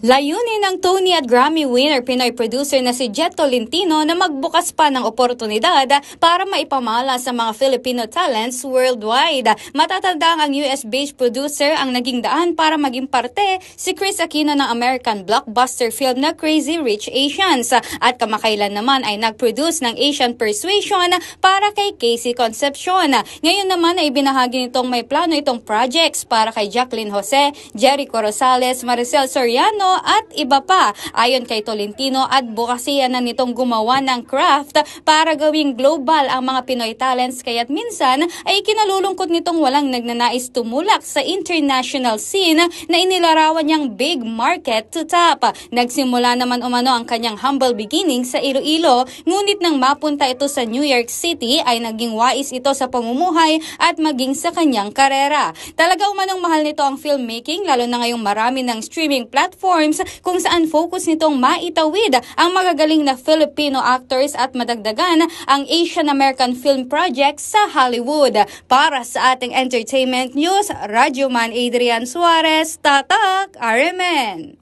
Layunin ng Tony at Grammy winner Pinoy producer na si Jet Tolentino na magbukas pa ng oportunidad para maipamala sa mga Filipino talents worldwide. Matatandang ang US-based producer ang naging daan para maging parte si Chris Aquino ng American blockbuster film na Crazy Rich Asians at kamakailan naman ay nag-produce ng Asian Persuasion para kay Casey Concepcion. Ngayon naman ay binahagi nitong may plano itong projects para kay Jacqueline Jose, Jerry Rosales, Maricel Soriano, at iba pa. Ayon kay Tolentino, advokasya na nitong gumawa ng craft para gawing global ang mga Pinoy talents kaya't minsan ay kinalulungkot nitong walang nagnanais tumulak sa international scene na inilarawan niyang big market to top. Nagsimula naman umano ang kanyang humble beginning sa Iloilo, ngunit nang mapunta ito sa New York City ay naging wais ito sa pamumuhay at maging sa kanyang karera. Talaga umanong mahal nito ang filmmaking lalo na ngayong marami ng streaming platform norms kung saan focus nitong maitawid ang magagaling na Filipino actors at madagdagan ang Asian American Film Project sa Hollywood. Para sa ating entertainment news, Man Adrian Suarez, Tatak, RMN.